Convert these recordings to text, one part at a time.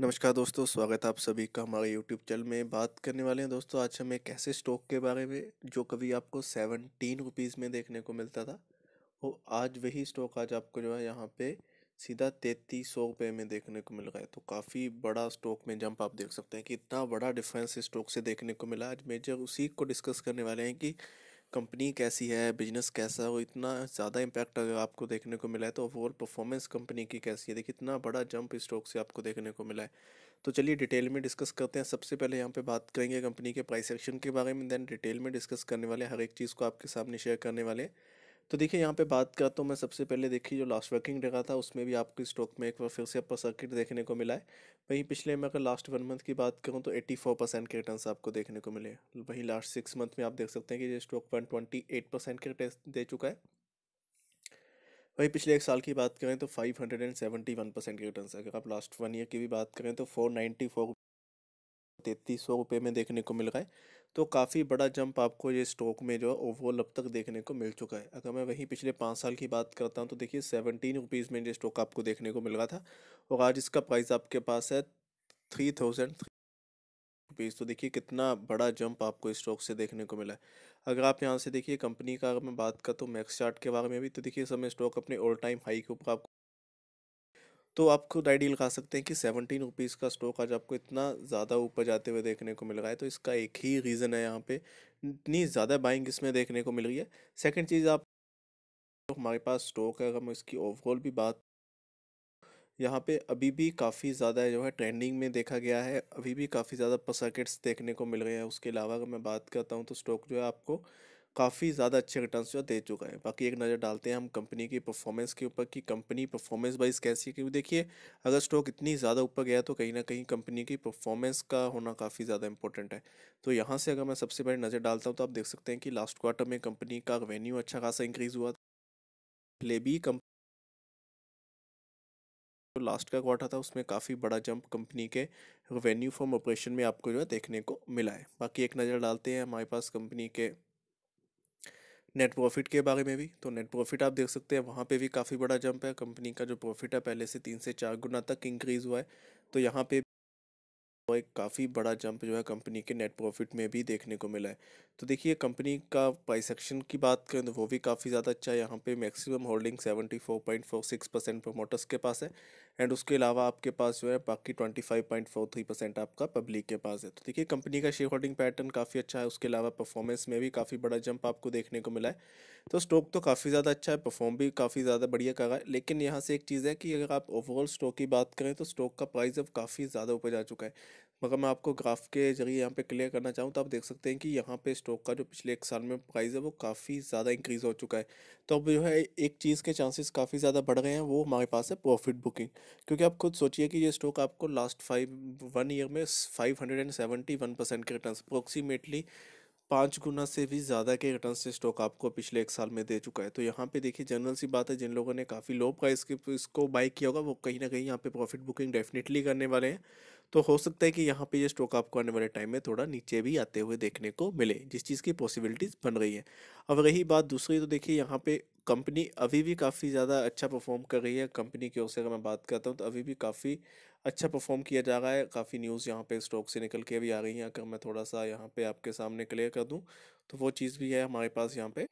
नमस्कार दोस्तों स्वागत है आप सभी का हमारे यूट्यूब चैनल में बात करने वाले हैं दोस्तों आज हम एक ऐसे स्टॉक के बारे में जो कभी आपको सेवनटीन रुपीज़ में देखने को मिलता था वो आज वही स्टॉक आज आपको जो है यहाँ पे सीधा तैतीस सौ रुपये में देखने को मिल रहा है तो काफ़ी बड़ा स्टॉक में जंप आप देख सकते हैं कि इतना बड़ा डिफरेंस स्टॉक से देखने को मिला आज मेजर उसी को डिस्कस करने वाले हैं कि कंपनी कैसी है बिजनेस कैसा है वो इतना ज़्यादा इम्पैक्ट अगर आपको देखने को मिला है तो ओवरऑल परफॉर्मेंस कंपनी की कैसी है देखिए इतना बड़ा जंप स्टॉक से आपको देखने को मिला है तो चलिए डिटेल में डिस्कस करते हैं सबसे पहले यहाँ पे बात करेंगे कंपनी के प्राइस एक्शन के बारे में देन डिटेल में डिस्कस करने वाले हर एक चीज़ को आपके सामने शेयर करने वाले हैं तो देखिए यहाँ पे बात करता तो हूँ मैं सबसे पहले देखिए जो लास्ट वर्किंग डे का था उसमें भी आपको स्टॉक में एक बार फिर से अपर सर्किट देखने को मिला है वहीं पिछले मैं अगर लास्ट वन मंथ की बात करूँ तो एट्टी फोर परसेंट के रिटर्न आपको देखने को मिले वहीं लास्ट सिक्स मंथ में आप देख सकते हैं कि ये stock one twenty eight percent के रिटर्न दे चुका है वहीं पिछले एक साल की बात करें तो five hundred and seventy one percent के रिटर्न अगर आप लास्ट वन ईयर की भी बात करें तो फोर नाइन्टी फोर तैतीस सौ रुपये में देखने को मिल रहा है तो काफ़ी बड़ा जंप आपको ये स्टॉक में जो है ओवरऑल अब तक देखने को मिल चुका है अगर मैं वहीं पिछले पाँच साल की बात करता हूँ तो देखिए सेवनटीन रुपीज़ में ये स्टॉक आपको देखने को मिल रहा था और आज इसका प्राइस आपके पास है थ्री थाउजेंड रुपीज़ तो देखिए कितना बड़ा जंप आपको स्टॉक से देखने को मिला है अगर आप यहाँ से देखिए कंपनी का अगर मैं बात करता हूँ मैक्स चार्ट के बारे में भी तो देखिए समय स्टॉक अपने ऑल टाइम हाई के ऊपर आपको तो आप खुद आइडी लगा सकते हैं कि सेवनटीन रुपीज़ का स्टॉक आज आपको इतना ज़्यादा ऊपर जाते हुए देखने को मिल रहा है तो इसका एक ही रीज़न है यहाँ पे इतनी ज़्यादा बाइंग इसमें देखने को मिल रही है सेकंड चीज़ आप तो हमारे पास स्टॉक है अगर हम इसकी ओवरऑल भी बात यहाँ पे अभी भी काफ़ी ज़्यादा जो है ट्रेंडिंग में देखा गया है अभी भी काफ़ी ज़्यादा पसाकेट्स देखने को मिल रहे हैं उसके अलावा अगर मैं बात करता हूँ तो स्टॉक जो है आपको काफ़ी ज़्यादा अच्छे रिटर्न जो दे चुका है बाकी एक नज़र डालते हैं हम कंपनी की परफॉर्मेंस के ऊपर कि कंपनी परफॉर्मेंस वाइज कैसी है क्योंकि देखिए अगर स्टॉक इतनी ज़्यादा ऊपर गया तो कहीं ना कहीं कंपनी की परफॉर्मेंस का होना काफ़ी ज़्यादा इंपॉर्टेंट है तो यहाँ से अगर मैं सबसे पहले नज़र डालता हूँ तो आप देख सकते हैं कि लास्ट क्वार्टर में कंपनी का रेवेन्यू अच्छा खासा इंक्रीज़ हुआ ले भी कम जो तो लास्ट का क्वार्टर था उसमें काफ़ी बड़ा जंप कंपनी के रेवेन्यू फ्रॉम ऑपरेशन में आपको जो है देखने को मिला है बाकी एक नज़र डालते हैं हमारे पास कंपनी के नेट प्रॉफिट के बारे में भी तो नेट प्रॉफिट आप देख सकते हैं वहाँ पे भी काफ़ी बड़ा जंप है कंपनी का जो प्रॉफिट है पहले से तीन से चार गुना तक इंक्रीज़ हुआ है तो यहाँ पे तो एक काफ़ी बड़ा जंप जो है कंपनी के नेट प्रॉफिट में भी देखने को मिला है तो देखिए कंपनी का प्राइस एक्शन की बात करें तो वो भी काफ़ी ज़्यादा अच्छा है यहाँ पे maximum holding six percent promoters के पास है एंड उसके अलावा आपके पास जो है बाकी twenty five point four three percent आपका पब्लिक के पास है तो देखिए कंपनी का शेयर होल्डिंग पैटर्न काफ़ी अच्छा है उसके अलावा परफॉर्मेंस में भी काफ़ी बड़ा जंप आपको देखने को मिला है तो स्टॉक तो काफ़ी ज़्यादा अच्छा है परफॉर्म भी काफ़ी ज़्यादा बढ़िया कर रहा है लेकिन यहाँ से एक चीज़ है कि अगर आप ओवरऑल स्टॉक की बात करें तो स्टॉक का प्राइस अब काफ़ी ज़्यादा ऊपर जा चुका है अगर मैं आपको ग्राफ के जरिए यहाँ पे क्लियर करना चाहूँ तो आप देख सकते हैं कि यहाँ पे स्टॉक का जो पिछले एक साल में प्राइस है वो काफ़ी ज़्यादा इंक्रीज़ हो चुका है तो अब जो है एक चीज़ के चांसेस काफ़ी ज़्यादा बढ़ गए हैं वो हमारे पास है प्रॉफिट बुकिंग क्योंकि आप खुद सोचिए कि ये स्टॉक आपको लास्ट फाइव वन ईयर में five hundred and seventy one percent के रिटर्न अप्रोक्सीमेटली पाँच गुना से भी ज़्यादा के रिटर्न से स्टॉक आपको पिछले एक साल में दे चुका है तो यहाँ पे देखिए जनरल सी बात है जिन लोगों ने काफ़ी लो प्राइस के इसको बाई किया होगा वो कहीं ना कहीं यहाँ पे प्रॉफिट बुकिंग डेफिनेटली करने वाले हैं तो हो सकता है कि यहाँ पे ये स्टॉक आपको आने वाले टाइम में थोड़ा नीचे भी आते हुए देखने को मिले जिस चीज़ की पॉसिबिलिटीज़ बन रही है अब रही बात दूसरी तो देखिए यहाँ पे कंपनी अभी भी काफ़ी ज़्यादा अच्छा परफॉर्म कर रही है कंपनी की ओर से अगर मैं बात करता हूँ तो अभी भी काफ़ी अच्छा परफॉर्म किया जा रहा है काफ़ी न्यूज़ यहाँ पे स्टॉक से निकल के भी आ रही हैं अगर मैं थोड़ा सा यहाँ पे आपके सामने क्लियर कर दूँ तो वो चीज़ भी है हमारे पास यहाँ पर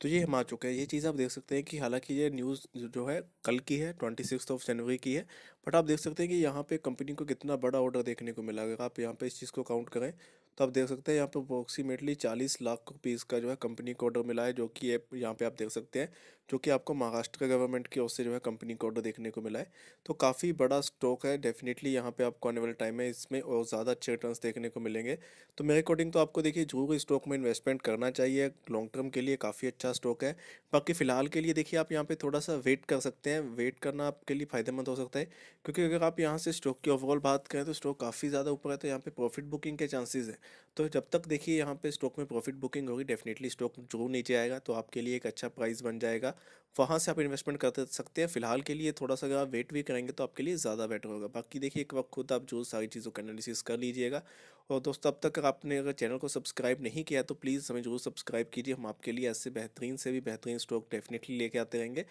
तो ये हम आ चुके हैं ये चीज़ आप देख सकते हैं कि हालांकि ये न्यूज़ जो है कल की है ट्वेंटी सिक्स ऑफ जनवरी की है बट आप देख सकते हैं कि यहाँ पे कंपनी को कितना बड़ा ऑर्डर देखने को मिला अगर आप यहाँ पे इस चीज़ को काउंट करें तो आप देख सकते हैं यहाँ पे अप्रोक्सीमेटली चालीस लाख रुपीज़ का जो है कंपनी को ऑर्डर मिला है जो कि यहाँ पे आप देख सकते हैं जो कि आपको महाराष्ट्र गवर्नमेंट की ओर से जो है कंपनी को ऑर्डर देखने को मिला है तो काफ़ी बड़ा स्टॉक है डेफिनेटली यहाँ पे आपको आने वाले टाइम में इसमें और ज़्यादा अच्छे रिटर्न देखने को मिलेंगे तो मेरे अकॉर्डिंग तो आपको देखिए जरूर स्टॉक में इन्वेस्टमेंट करना चाहिए लॉन्ग टर्म के लिए काफ़ी अच्छा स्टॉक है बाकी फ़िलहाल के लिए देखिए आप यहाँ पर थोड़ा सा वेट कर सकते हैं वेट करना आपके लिए फ़ायदेमंद हो सकता है क्योंकि अगर आप यहाँ से स्टॉक की ओवरऑल बात करें तो स्टॉक काफ़ी ज़्यादा ऊपर है तो यहाँ पर प्रॉफिट बुकिंग के चांसेज़ हैं तो जब तक देखिए यहाँ पे स्टॉक में प्रॉफिट बुकिंग होगी डेफिनेटली स्टॉक जरूर नीचे आएगा तो आपके लिए एक अच्छा प्राइस बन जाएगा वहाँ से आप इन्वेस्टमेंट कर सकते हैं फिलहाल के लिए थोड़ा सा अगर आप वेट भी करेंगे तो आपके लिए ज़्यादा बेटर होगा बाकी देखिए एक वक्त खुद आप जो सारी चीज़ों का एनालिसिस कर लीजिएगा और दोस्तों अब तक आपने अगर चैनल को सब्सक्राइब नहीं किया तो प्लीज़ हमें जरूर सब्सक्राइब कीजिए हम आपके लिए ऐसे बेहतरीन से भी बेहतरीन स्टॉक डेफिनेटली लेके आते रहेंगे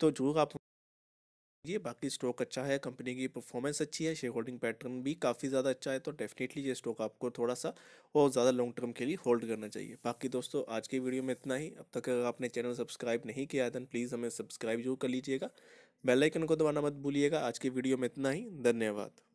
तो जरूर आप ये बाकी स्टॉक अच्छा है कंपनी की परफॉर्मेंस अच्छी है शेयर होल्डिंग पैटर्न भी काफ़ी ज़्यादा अच्छा है तो डेफिनेटली ये स्टॉक आपको थोड़ा सा और ज़्यादा लॉन्ग टर्म के लिए होल्ड करना चाहिए बाकी दोस्तों आज की वीडियो में इतना ही अब तक अगर आपने चैनल सब्सक्राइब नहीं किया है दैन प्लीज़ हमें सब्सक्राइब जरूर कर लीजिएगा बेलाइकन को दबाना मत भूलिएगा आज की वीडियो में इतना ही धन्यवाद